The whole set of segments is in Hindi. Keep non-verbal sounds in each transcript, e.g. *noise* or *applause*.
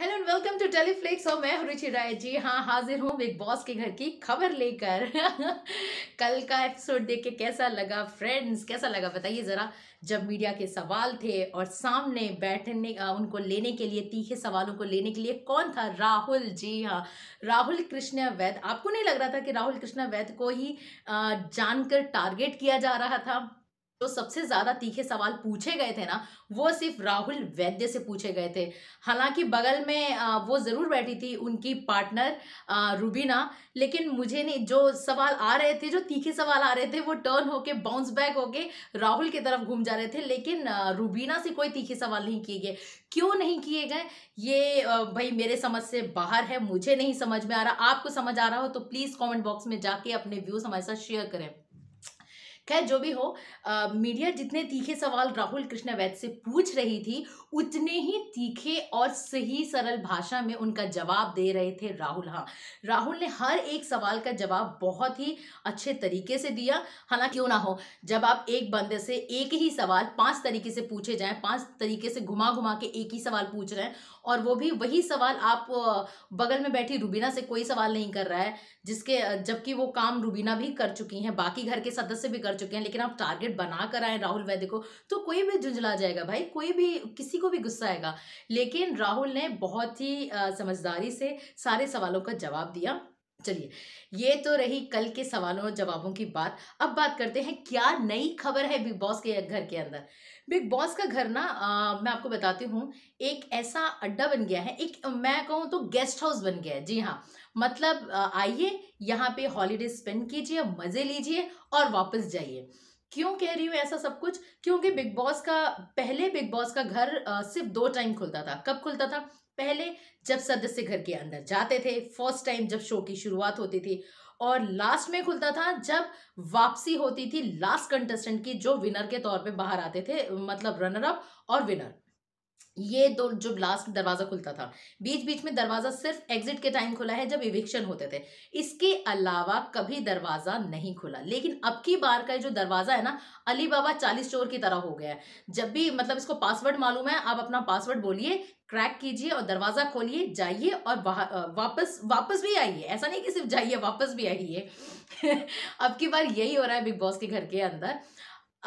hello and welcome to Teleflix और मैं रुचि राय जी हाँ हाजिर हूँ बिग बॉस के घर की खबर लेकर *laughs* कल का एपिसोड देख के कैसा लगा फ्रेंड्स कैसा लगा बताइए ज़रा जब मीडिया के सवाल थे और सामने बैठने उनको लेने के लिए तीखे सवालों को लेने के लिए कौन था राहुल जी हाँ राहुल कृष्णा वैद आपको नहीं लग रहा था कि राहुल कृष्णा वैद को ही जानकर टारगेट किया जा रहा था जो सबसे ज़्यादा तीखे सवाल पूछे गए थे ना वो सिर्फ राहुल वैद्य से पूछे गए थे हालांकि बगल में वो ज़रूर बैठी थी उनकी पार्टनर रूबीना लेकिन मुझे नहीं जो सवाल आ रहे थे जो तीखे सवाल आ रहे थे वो टर्न होके बाउंस बैक होके राहुल की तरफ घूम जा रहे थे लेकिन रूबीना से कोई तीखे सवाल नहीं किए गए क्यों नहीं किए गए ये भाई मेरे समझ से बाहर है मुझे नहीं समझ में आ रहा आपको समझ आ रहा हो तो प्लीज़ कॉमेंट बॉक्स में जाके अपने व्यूज़ हमारे साथ शेयर करें खैर जो भी हो आ, मीडिया जितने तीखे सवाल राहुल कृष्ण वैद्य से पूछ रही थी उतने ही तीखे और सही सरल भाषा में उनका जवाब दे रहे थे राहुल हाँ राहुल ने हर एक सवाल का जवाब बहुत ही अच्छे तरीके से दिया हालांकि क्यों ना हो जब आप एक बंदे से एक ही सवाल पांच तरीके से पूछे जाए पांच तरीके से घुमा घुमा के एक ही सवाल पूछ रहे हैं और वो भी वही सवाल आप बगल में बैठी रूबीना से कोई सवाल नहीं कर रहा है जिसके जबकि वो काम रूबीना भी कर चुकी हैं बाकी घर के सदस्य भी कर चुके हैं लेकिन आप टारगेट बना कर आए राहुल वैद्य को तो कोई भी झुंझला जाएगा भाई कोई भी किसी को भी गुस्सा आएगा लेकिन राहुल ने बहुत ही समझदारी से सारे सवालों का जवाब दिया चलिए ये तो रही कल के सवालों और जवाबों की बात अब बात करते हैं क्या नई खबर है बिग बॉस के घर के अंदर बिग बॉस का घर ना आ, मैं आपको बताती हूँ एक ऐसा अड्डा बन गया है एक मैं कहूँ तो गेस्ट हाउस बन गया है जी हाँ मतलब आइए यहाँ पे हॉलीडे स्पेंड कीजिए मज़े लीजिए और वापस जाइए क्यों कह रही हूँ ऐसा सब कुछ क्योंकि बिग बॉस का पहले बिग बॉस का घर सिर्फ दो टाइम खुलता था कब खुलता था पहले जब सदस्य घर के अंदर जाते थे फर्स्ट टाइम जब शो की शुरुआत होती थी और लास्ट में खुलता था जब वापसी होती थी लास्ट कंटेस्टेंट की जो विनर के तौर पे बाहर आते थे मतलब रनर अप और विनर ये दो जो लास्ट दरवाजा खुलता था बीच बीच में दरवाजा सिर्फ एग्जिट के टाइम खुला है जब इविक्शन होते थे इसके अलावा कभी दरवाजा नहीं खुला लेकिन अब की बार का जो दरवाजा है ना अली बाबा चालीस चोर की तरह हो गया है जब भी मतलब इसको पासवर्ड मालूम है आप अपना पासवर्ड बोलिए क्रैक कीजिए और दरवाजा खोलिए जाइए और वापस वापस भी आइए ऐसा नहीं कि सिर्फ जाइए वापस भी आइए *laughs* अब की बार यही हो रहा है बिग बॉस के घर के अंदर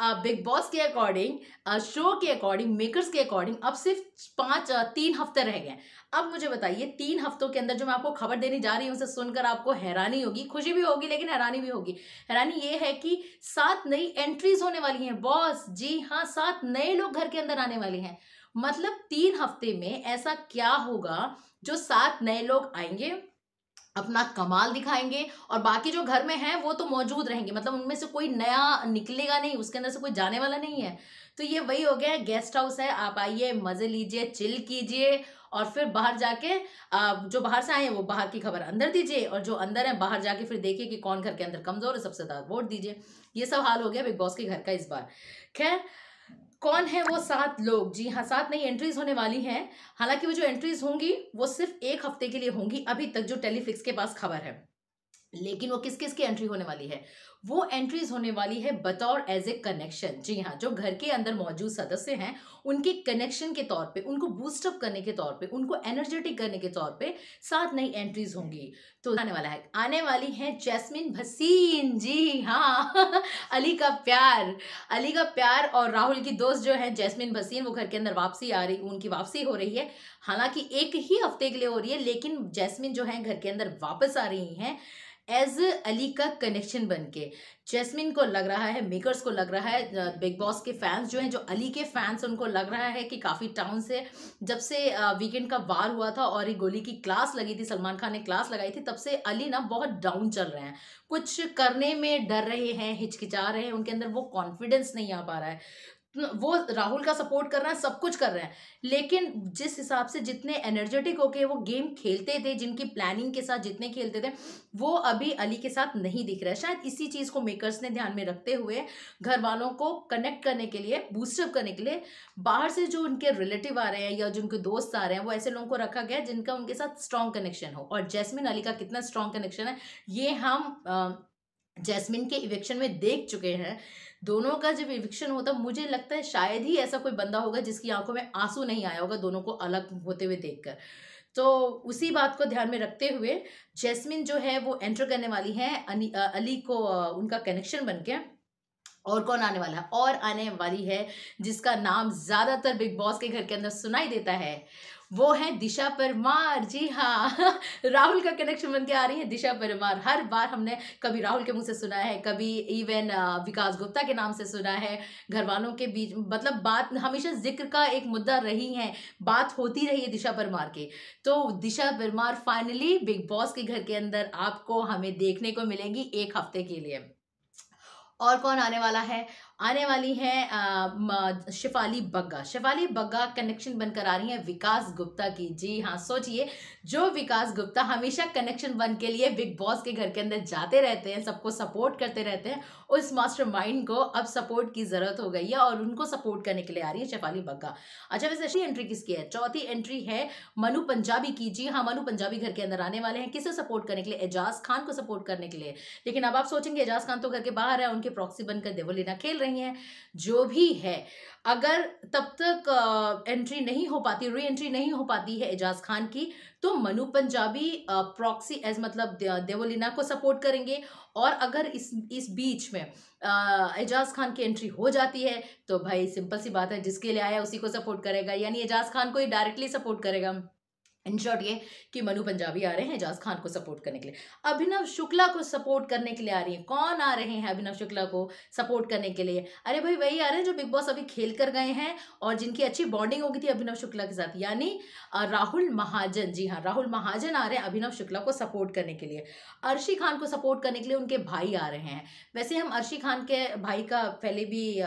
बिग बॉस के अकॉर्डिंग शो के अकॉर्डिंग मेकर्स के अकॉर्डिंग अब सिर्फ पाँच तीन हफ्ते रह गए अब मुझे बताइए तीन हफ्तों के अंदर जो मैं आपको खबर देने जा रही हूँ उसे सुनकर आपको हैरानी होगी खुशी भी होगी लेकिन हैरानी भी होगी हैरानी ये है कि सात नई एंट्रीज होने वाली हैं बॉस जी हाँ सात नए लोग घर के अंदर आने वाले हैं मतलब तीन हफ्ते में ऐसा क्या होगा जो सात नए लोग आएंगे अपना कमाल दिखाएंगे और बाकी जो घर में हैं वो तो मौजूद रहेंगे मतलब उनमें से कोई नया निकलेगा नहीं उसके अंदर से कोई जाने वाला नहीं है तो ये वही हो गया गेस्ट हाउस है आप आइए मज़े लीजिए चिल कीजिए और फिर बाहर जाके जो बाहर से आए हैं वो बाहर की खबर अंदर दीजिए और जो अंदर है बाहर जाके फिर देखिए कि कौन घर के अंदर कमज़ोर है सबसे ज़्यादा वोट दीजिए ये सब हाल हो गया बिग बॉस के घर का इस बार खैर कौन है वो सात लोग जी हाँ सात नई एंट्रीज होने वाली हैं हालांकि वो जो एंट्रीज होंगी वो सिर्फ एक हफ्ते के लिए होंगी अभी तक जो टेलीफिक्स के पास खबर है लेकिन वो किस किस की एंट्री होने वाली है वो एंट्रीज होने वाली है बतौर एज ए कनेक्शन जी हाँ जो घर के अंदर मौजूद सदस्य हैं उनके कनेक्शन के तौर पे उनको बूस्टअप करने के तौर पे उनको एनर्जेटिक करने के तौर पे सात नई एंट्रीज होंगी तो आने वाला है आने वाली है जैस्मिन भसीन जी हाँ *laughs* अली का प्यार अली का प्यार और राहुल की दोस्त जो है जैस्मिन भसीन वो घर के अंदर वापसी आ रही उनकी वापसी हो रही है हालांकि एक ही हफ्ते के लिए हो रही है लेकिन जैस्मिन जो है घर के अंदर वापस आ रही हैं एज अली का कनेक्शन बन के जैसमिन को लग रहा है मेकर्स को लग रहा है बिग बॉस के फैंस जो हैं जो अली के फैंस उनको लग रहा है कि काफ़ी टाउन से जब से वीकेंड का वार हुआ था और ये गोली की क्लास लगी थी सलमान खान ने क्लास लगाई थी तब से अली ना बहुत डाउन चल रहे हैं कुछ करने में डर रहे हैं हिचकिचा रहे हैं उनके अंदर वो कॉन्फिडेंस नहीं आ पा रहा है वो राहुल का सपोर्ट कर रहे हैं सब कुछ कर रहे हैं लेकिन जिस हिसाब से जितने एनर्जेटिक होके वो गेम खेलते थे जिनकी प्लानिंग के साथ जितने खेलते थे वो अभी अली के साथ नहीं दिख रहा है शायद इसी चीज़ को मेकर्स ने ध्यान में रखते हुए घर वालों को कनेक्ट करने के लिए बूस्टअप करने के लिए बाहर से जो उनके रिलेटिव आ रहे हैं या जिनके दोस्त आ रहे हैं वो ऐसे लोगों को रखा गया जिनका उनके साथ स्ट्रॉन्ग कनेक्शन हो और जैसमिन अली का कितना स्ट्रॉन्ग कनेक्शन है ये हम आ, जैस्मिन के इवेक्शन में देख चुके हैं दोनों का जब इविक्शन होता मुझे लगता है शायद ही ऐसा कोई बंदा होगा जिसकी आंखों में आंसू नहीं आया होगा दोनों को अलग होते हुए देखकर तो उसी बात को ध्यान में रखते हुए जैस्मिन जो है वो एंटर करने वाली है अली को उनका कनेक्शन बन के और कौन आने वाला है और आने वाली है जिसका नाम ज़्यादातर बिग बॉस के घर के अंदर सुनाई देता है वो है दिशा परमार जी हाँ *laughs* राहुल का कनेक्शन बन के आ रही है दिशा परमार हर बार हमने कभी राहुल के मुंह से सुना है कभी इवन विकास गुप्ता के नाम से सुना है घर वालों के बीच मतलब बात हमेशा जिक्र का एक मुद्दा रही है बात होती रही है दिशा परमार के तो दिशा परमार फाइनली बिग बॉस के घर के अंदर आपको हमें देखने को मिलेंगी एक हफ्ते के लिए और कौन आने वाला है आने वाली हैं शिफाली बग्गा शिफाली बग्गा कनेक्शन बनकर आ रही हैं विकास गुप्ता की जी हाँ सोचिए जो विकास गुप्ता हमेशा कनेक्शन बन के लिए बिग बॉस के घर के अंदर जाते रहते हैं सबको सपोर्ट करते रहते हैं उस मास्टर माइंड को अब सपोर्ट की ज़रूरत हो गई है और उनको सपोर्ट करने के लिए आ रही है शिफाली बग्गा अच्छा वैसे अच्छी एंट्री किसकी है चौथी एंट्री है मनु पंजाबी की जी हाँ मनु पंजाबी घर के अंदर आने वाले हैं किसे सपोर्ट करने के लिए एजाज खान को सपोर्ट करने के लिए लेकिन अब आप सोचेंगे एजाज खान तो घर के बाहर है उनके प्रॉक्सी बनकर देवोलीना खेल रही हैं जो भी है अगर तब तक एंट्री नहीं हो पाती री एंट्री नहीं हो पाती है एजाज खान की तो मनु पंजाबी प्रॉक्सी एज मतलब देवोलिना को सपोर्ट करेंगे और अगर इस इस बीच में एजाज खान की एंट्री हो जाती है तो भाई सिंपल सी बात है जिसके लिए आया उसी को सपोर्ट करेगा यानी एजाज खान को ही डायरेक्टली सपोर्ट करेगा इन शॉर्ट ये कि मनु पंजाबी आ रहे हैं एजाज खान को सपोर्ट करने के लिए अभिनव शुक्ला को सपोर्ट करने के लिए आ रही हैं कौन आ रहे हैं अभिनव शुक्ला को सपोर्ट करने के लिए अरे भाई वही आ रहे हैं जो बिग बॉस अभी खेल कर गए हैं और जिनकी अच्छी बॉन्डिंग हो गई थी अभिनव शुक्ला के साथ यानी राहुल महाजन जी हाँ राहुल महाजन आ रहे हैं अभिनव शुक्ला को सपोर्ट करने के लिए अर्शी खान को सपोर्ट करने के लिए उनके भाई आ रहे हैं वैसे हम अर्शी खान के भाई का पहले भी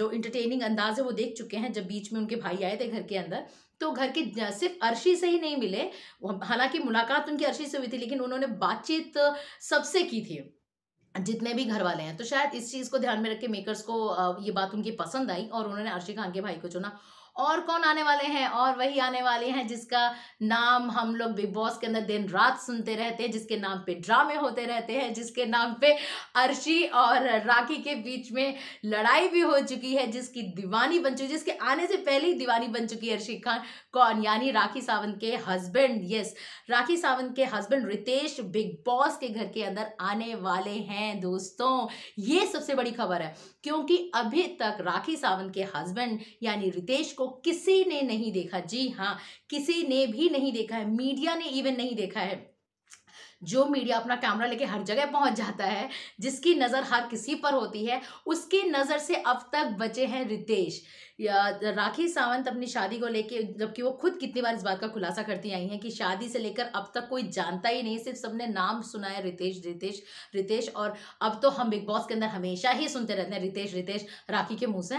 जो इंटरटेनिंग अंदाज है वो देख चुके हैं जब बीच में उनके भाई आए थे घर के अंदर तो घर के सिर्फ अर्शी से ही नहीं मिले हालांकि मुलाकात उनकी अर्शी से हुई थी लेकिन उन्होंने बातचीत सबसे की थी जितने भी घर वाले हैं तो शायद इस चीज़ को ध्यान में रख के मेकर्स को ये बात उनकी पसंद आई और उन्होंने अर्शी खान के भाई को चुना और कौन आने वाले हैं और वही आने वाले हैं जिसका नाम हम लोग बिग बॉस के अंदर दिन रात सुनते रहते हैं जिसके नाम पे ड्रामे होते रहते हैं जिसके नाम पे अर्शी और राखी के बीच में लड़ाई भी हो चुकी है जिसकी दीवानी बन चुकी है जिसके आने से पहले ही दीवानी बन चुकी है अर्शी खान कौन यानी राखी सावंत के हस्बैंड यस राखी सावंत के हस्बैंड रितेश बिग बॉस के घर के अंदर आने वाले हैं दोस्तों ये सबसे बड़ी खबर है क्योंकि अभी तक राखी सावंत के हस्बैंड यानी रितेश को किसी ने नहीं देखा जी हाँ किसी ने भी नहीं देखा है मीडिया ने इवन नहीं देखा है जो मीडिया अपना कैमरा लेके हर जगह पहुंच जाता है जिसकी नज़र हर किसी पर होती है उसकी नज़र से अब तक बचे हैं रितेश या राखी सावंत अपनी शादी को लेके जबकि वो खुद कितनी बार इस बात का खुलासा करती आई हैं कि शादी से लेकर अब तक कोई जानता ही नहीं सिर्फ सबने नाम सुना है रितेश रितेश रितेश और अब तो हम बिग बॉस के अंदर हमेशा ही सुनते रहते हैं रितेश रितेश राखी के मुँह से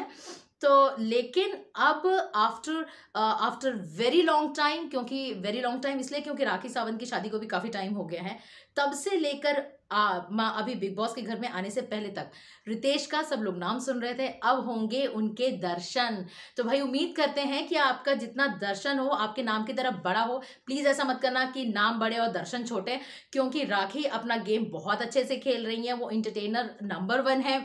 तो लेकिन अब after after very long time क्योंकि वेरी लॉन्ग टाइम इसलिए क्योंकि राखी सावंत की शादी को भी काफ़ी टाइम हो गया है तब से लेकर uh, माँ अभी बिग बॉस के घर में आने से पहले तक रितेश का सब लोग नाम सुन रहे थे अब होंगे उनके दर्शन तो भाई उम्मीद करते हैं कि आपका जितना दर्शन हो आपके नाम की तरफ बड़ा हो प्लीज़ ऐसा मत करना कि नाम बड़े और दर्शन छोटे क्योंकि राखी अपना गेम बहुत अच्छे से खेल रही हैं वो इंटरटेनर नंबर वन है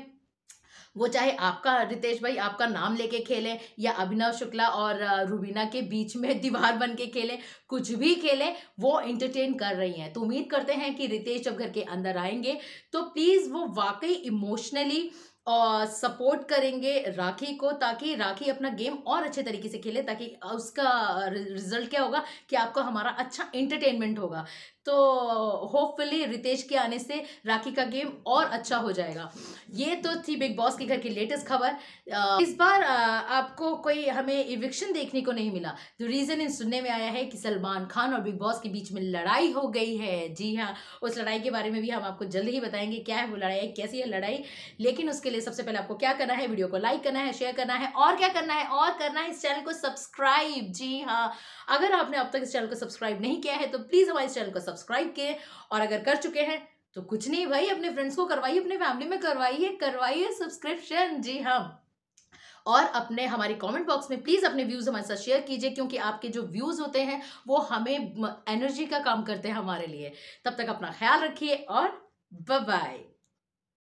वो चाहे आपका रितेश भाई आपका नाम लेके खेलें या अभिनव शुक्ला और रूबीना के बीच में *laughs* दीवार बन के खेलें कुछ भी खेलें वो इंटरटेन कर रही हैं तो उम्मीद करते हैं कि रितेश जब घर के अंदर आएंगे तो प्लीज़ वो वाकई इमोशनली और सपोर्ट करेंगे राखी को ताकि राखी अपना गेम और अच्छे तरीके से खेले ताकि उसका रिजल्ट क्या होगा कि आपको हमारा अच्छा एंटरटेनमेंट होगा तो होपफुली रितेश के आने से राखी का गेम और अच्छा हो जाएगा ये तो थी बिग बॉस के घर की लेटेस्ट खबर इस बार आपको कोई हमें इविक्शन देखने को नहीं मिला तो रीज़न इन सुनने में आया है कि सलमान खान और बिग बॉस के बीच में लड़ाई हो गई है जी हाँ उस लड़ाई के बारे में भी हम आपको जल्द ही बताएंगे क्या है वो लड़ाई कैसी है लड़ाई लेकिन उसके लिए सबसे पहले आपको क्या करना है वीडियो को लाइक करना है शेयर करना है और क्या करना है और करना है इस चैनल को सब्सक्राइब जी हाँ अगर आपने अब तक इस चैनल को सब्सक्राइब नहीं किया है तो प्लीज़ हमारे चैनल को सब्सक्राइब किए और अगर कर चुके हैं तो कुछ नहीं भाई अपने फ्रेंड्स को करवाइए अपने फैमिली में करवाइए करवाइए सब्सक्रिप्शन जी हाँ और अपने हमारे कमेंट बॉक्स में प्लीज़ अपने व्यूज़ हमारे साथ शेयर कीजिए क्योंकि आपके जो व्यूज़ होते हैं वो हमें एनर्जी का काम करते हैं हमारे लिए तब तक अपना ख्याल रखिए और बाय बाय